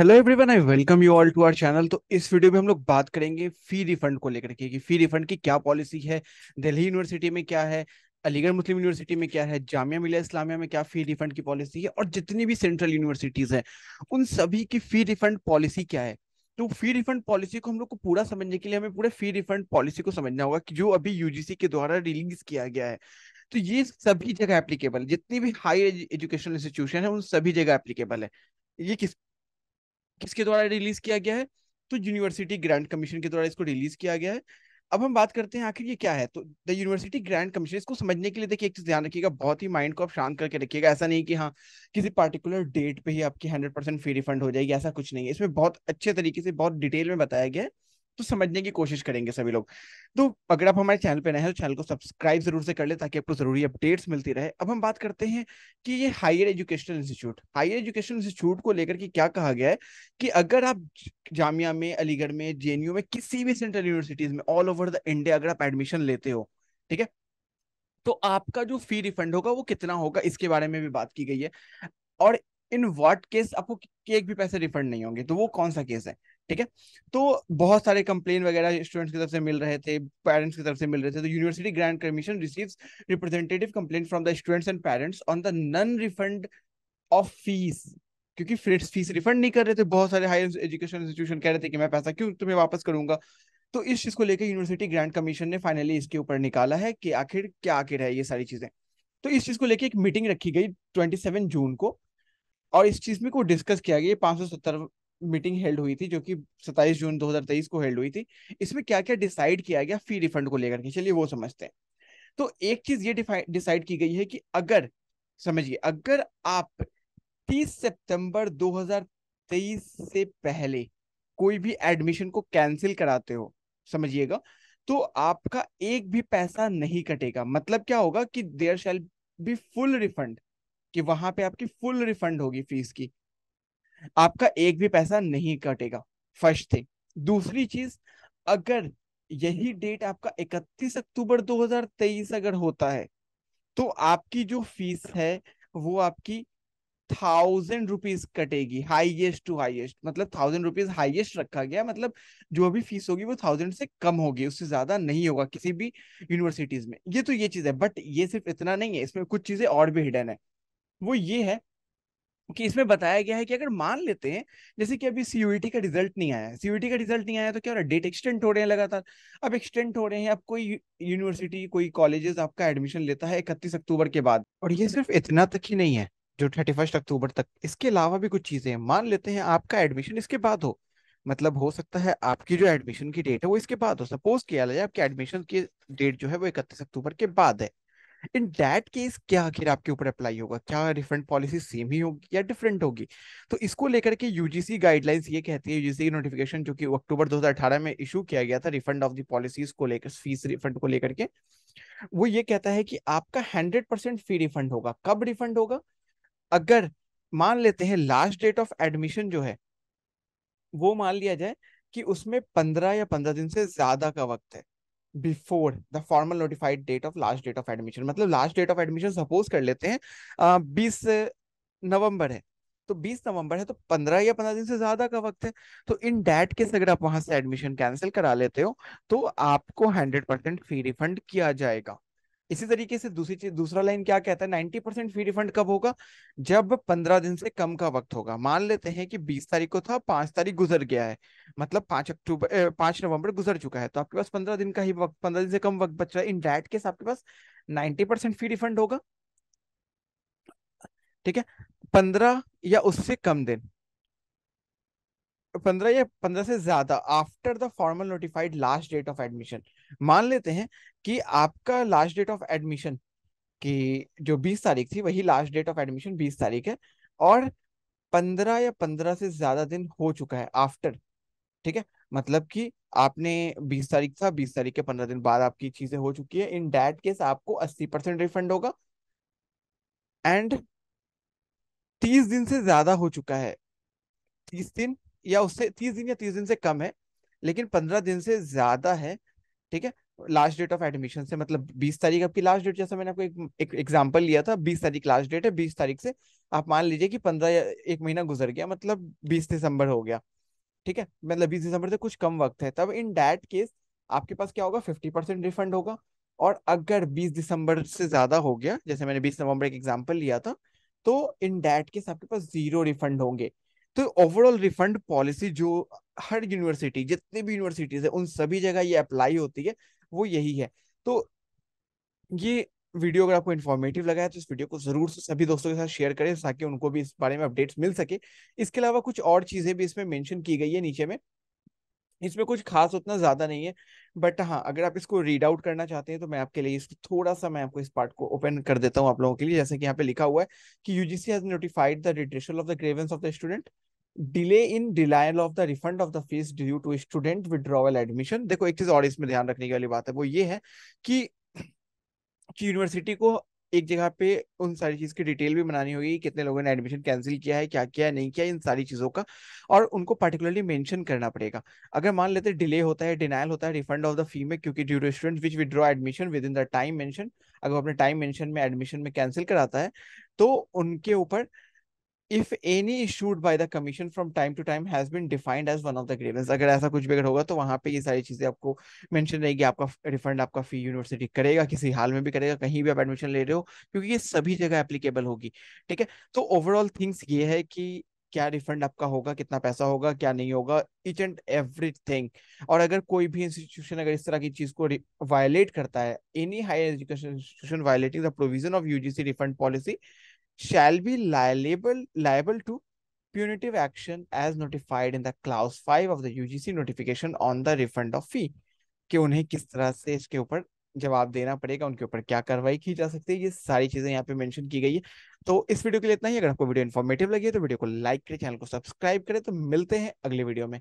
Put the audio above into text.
hello everyone I welcome you all to our channel तो इस video में हम लोग बात करेंगे फी रिफंड को लेकर के कि फी रिफंड की क्या पॉलिसी है दिल्ली यूनिवर्सिटी में क्या है अलीगढ़ मुस्लिम यूनिवर्सिटी में क्या है जामिया मिलिया इस्लामिया में क्या फी रिफंड की पॉलिसी है और जितनी भी सेंट्रल यूनिवर्सिटीज़ है उन सभी की फी रिफंड पॉलिसी क्या है तो फी रिफंड पॉलिसी को हम लोग को पूरा समझने के लिए हमें पूरे फी रिफंड पॉलिसी को समझना होगा कि जो अभी यूजीसी के द्वारा रिलीज किया गया है तो ये सभी जगह एप्लीकेबल है जितनी भी हायर एजुकेशनल इंस्टीट्यूशन है उन सभी जगह एप्लीकेबल है ये किस किसके द्वारा रिलीज किया गया है तो यूनिवर्सिटी ग्रांट कमीशन के द्वारा इसको रिलीज किया गया है अब हम बात करते हैं आखिर ये क्या है तो द यूनिवर्सिटी ग्रांड कमीशन इसको समझने के लिए देखिए एक चीज ध्यान रखिएगा बहुत ही माइंड को आप शांत करके रखिएगा ऐसा नहीं कि हाँ किसी पर्टिकुलर डेट पे ही आपकी हंड्रेड परसेंट फी रिफंड हो जाएगी ऐसा कुछ नहीं है इसमें बहुत अच्छे तरीके से बहुत डिटेल में बताया गया है तो समझने की कोशिश करेंगे सभी लोग तो अगर आप हमारे चैनल पे नए हैं तो चैनल को सब्सक्राइब जरूर से कर ले ताकि आपको जरूरी अपडेट्स मिलती रहे अब हम बात करते हैं कि ये higher education institute higher education institute को लेकर के क्या कहा गया है कि अगर आप जामिया में अलीगढ़ में जे में किसी भी सेंट्रल यूनिवर्सिटीज में ऑल ओवर द इंडिया अगर आप एडमिशन लेते हो ठीक है तो आपका जो फी रिफंड होगा वो कितना होगा इसके बारे में भी बात की गई है और इन व्हाट केस आपको एक भी पैसे रिफंड नहीं होंगे तो वो कौन सा केस है ठीक है तो बहुत सारे कंप्लेन वगैरह स्टूडेंट्स की तरफ से मिल रहे थे पेरेंट्स की तरफ से मिल रहे थे तो university grant commission receives representative complain from the students and parents on the non refund of fees क्योंकि फीस फीस रिफंड नहीं कर रहे थे बहुत सारे हायर एजुकेशन इंस्टीट्यूशन कह रहे थे कि मैं पैसा क्यों तुम्हें वापस करूंगा तो इस चीज को लेकर यूनिवर्सिटी ग्रांट कमीशन ने फाइनली इसके ऊपर निकाला है कि आखिर क्या आखिर है ये सारी चीजें तो इस चीज को लेकर एक मीटिंग रखी गई 27 जून को और इस चीज में को डिस्कस किया गया पांच सौ सत्तर मीटिंग हेल्ड हुई थी जो कि 27 जून 2023 को हेल्ड हुई थी इसमें क्या क्या डिसाइड किया गया फी रिफंड को लेकर के चलिए वो समझते हैं तो एक चीज ये डिसाइड की गई है कि अगर समझिए अगर आप 30 सितंबर 2023 से पहले कोई भी एडमिशन को कैंसिल कराते हो समझिएगा तो आपका एक भी पैसा नहीं कटेगा मतलब क्या होगा कि there shall be full refund कि वहां पे आपकी फुल रिफंड होगी फीस की आपका एक भी पैसा नहीं कटेगा फर्स्ट थिंग दूसरी चीज अगर यही डेट आपका 31 अक्टूबर 2023 अगर होता है तो आपकी जो फीस है वो आपकी थाउजेंड रुपीज कटेगी हाईएस्ट टू हाईएस्ट मतलब थाउजेंड रुपीज हाईएस्ट रखा गया मतलब जो भी फीस होगी वो थाउजेंड से कम होगी उससे ज्यादा नहीं होगा किसी भी यूनिवर्सिटीज में ये तो ये चीज है बट ये सिर्फ इतना नहीं है इसमें कुछ चीजें और भी हिडन है वो ये है कि इसमें बताया गया है कि अगर मान लेते हैं जैसे कि अभी सीयूईटी e का रिजल्ट नहीं आया सीयूईटी e का रिजल्ट नहीं आया तो क्या हो रहा है डेट एक्सटेंड हो रहे हैं लगातार अब एक्सटेंड हो रहे हैं अब कोई यूनिवर्सिटी कोई कॉलेजेस आपका एडमिशन लेता है इकतीस अक्टूबर के बाद और ये सिर्फ इतना तक ही नहीं है जो थर्टी फर्स्ट अक्टूबर तक इसके अलावा भी कुछ चीजें हैं मान लेते हैं आपका एडमिशन इसके बाद हो मतलब हो सकता है आपकी जो एडमिशन की डेट है वो इसके बाद हो सपोज किया जाए आपके एडमिशन की डेट जो है वो इकतीस अक्टूबर के बाद है इन दैट केस क्या आखिर आपके ऊपर अप्लाई होगा क्या डिफरेंट पॉलिसी सेम ही होगी या डिफरेंट होगी तो इसको लेकर के यूजीसी गाइडलाइंस ये कहती है यूजीसी की नोटिफिकेशन जो कि अक्टूबर 2018 में इशू किया गया था रिफंड ऑफ द पॉलिसीज को लेकर फीस रिफंड को लेकर के वो ये कहता है कि आपका हंड्रेड परसेंट फी रिफंड होगा कब रिफंड होगा अगर मान लेते हैं लास्ट डेट ऑफ एडमिशन जो है वो मान लिया जाए कि उसमें पंद्रह या पंद्रह दिन से ज्यादा का वक्त है before the formal notified date of last date of admission मतलब last date of admission suppose कर लेते हैं बीस नवंबर है तो 20 नवंबर है तो 15 या 15 दिन से ज्यादा का वक्त है तो इन डेट के अगर आप वहां से एडमिशन कैंसिल करा लेते हो तो आपको 100 परसेंट फी रिफंड किया जाएगा इसी तरीके से दूसरी चीज दूसरा लाइन क्या कहता है नाइन्टी परसेंट फी रिफंड कब होगा जब पंद्रह दिन से कम का वक्त होगा मान लेते हैं कि बीस तारीख को था पांच तारीख गुजर गया है मतलब पांच अक्टूबर पांच नवंबर गुजर चुका है तो आपके पास पंद्रह दिन का ही वक्त पंद्रह दिन से कम वक्त बच रहा है इन डैट केस आपके पास नाइन्टी परसेंट फी रिफंड होगा ठीक है पंद्रह या उससे कम दिन पंद्रह या पंद्रह से ज्यादा after the formal notified last date of admission मान लेते हैं कि आपका लास्ट डेट ऑफ एडमिशन की जो बीस तारीख थी वही लास्ट डेट ऑफ एडमिशन बीस तारीख है और पंद्रह या पंद्रह से ज्यादा दिन हो चुका है आफ्टर ठीक है मतलब कि आपने बीस तारीख था बीस तारीख के 15 दिन बाद आपकी चीजें हो चुकी है इन डैट केस आपको अस्सी परसेंट रिफंड होगा एंड तीस दिन से ज्यादा हो चुका है तीस दिन या उससे तीस दिन या तीस दिन से कम है लेकिन पंद्रह दिन से ज्यादा है ठीक है लास्ट डेट ऑफ एडमिशन से मतलब बीस तारीख आपकी लास्ट डेट जैसा मैंने आपको एक एग्जाम्पल लिया था बीस तारीख लास्ट डेट है बीस तारीख से आप मान लीजिए कि पंद्रह एक महीना गुजर गया मतलब बीस दिसंबर हो गया ठीक है मतलब बीस दिसंबर से कुछ कम वक्त है तब इन डैट केस आपके पास क्या होगा फिफ्टी परसेंट रिफंड होगा और अगर बीस दिसंबर से ज्यादा हो गया जैसे मैंने बीस नवंबर एक एग्जाम्पल लिया था तो इन डैट केस आपके पास जीरो रिफंड होंगे तो ओवरऑल रिफंड पॉलिसी जो हर यूनिवर्सिटी जितनी भी यूनिवर्सिटीज है उन सभी जगह ये अप्लाई होती है वो यही है तो ये वीडियो अगर आपको इन्फॉर्मेटिव लगा है तो इस वीडियो को जरूर सभी दोस्तों के साथ शेयर करें ताकि उनको भी इस बारे में अपडेट्स मिल सके इसके अलावा कुछ और चीजें भी इसमें मेंशन की गई है नीचे में इसमें कुछ खास उतना ज्यादा नहीं है बट हाँ अगर आप इसको रीड आउट करना चाहते हैं तो मैं आपके लिए इसको थोड़ा सा मैं आपको इस पार्ट को ओपन कर देता हूँ आप लोगों के लिए जैसे कि यहाँ पे लिखा हुआ है कि UGC has notified the redressal of the grievance of the student delay in denial of the refund of the fees due to student withdrawal admission देखो एक चीज और इसमें ध्यान रखने की वाली बात है वो ये है कि कि यूनिवर्सिटी को एक जगह पे उन सारी चीज की डिटेल भी बनानी होगी कितने लोगों ने एडमिशन कैंसिल किया है क्या किया नहीं किया इन सारी चीजों का और उनको पर्टिकुलरली मेंशन करना पड़ेगा अगर मान लेते डिले होता है डिनाइल होता है रिफंड ऑफ द फी में क्योंकि due to student which withdraw admission within the time mention अगर अपने टाइम मेंशन में एडमिशन में कैंसिल कराता है तो उनके ऊपर if any issued by the commission from time to time has been defined as one of the grievance अगर ऐसा कुछ भी अगर होगा तो वहां पे ये सारी चीजें आपको मेंशन रहेगी आपका रिफंड आपका फी यूनिवर्सिटी करेगा किसी हाल में भी करेगा कहीं भी आप एडमिशन ले रहे हो क्योंकि ये सभी जगह एप्लीकेबल होगी ठीक है तो ओवरऑल थिंग्स ये है कि क्या रिफंड आपका होगा कितना पैसा होगा क्या नहीं होगा इच एंड एवरीथिंग और अगर कोई भी इंस्टीट्यूशन अगर इस तरह की चीज को वायलेट करता है any higher education institution violating the provision of UGC refund policy shall be liable liable to punitive action as notified in the clause 5 of the UGC notification on the refund of fee कि उन्हें किस तरह से इसके ऊपर जवाब देना पड़ेगा उनके ऊपर क्या कार्रवाई की जा सकती है ये सारी चीजें यहाँ पे मेंशन की गई है तो इस वीडियो के लिए इतना ही अगर आपको वीडियो इन्फॉर्मेटिव लगी है तो वीडियो को लाइक करें चैनल को सब्सक्राइब करें तो मिलते हैं अगले वीडियो में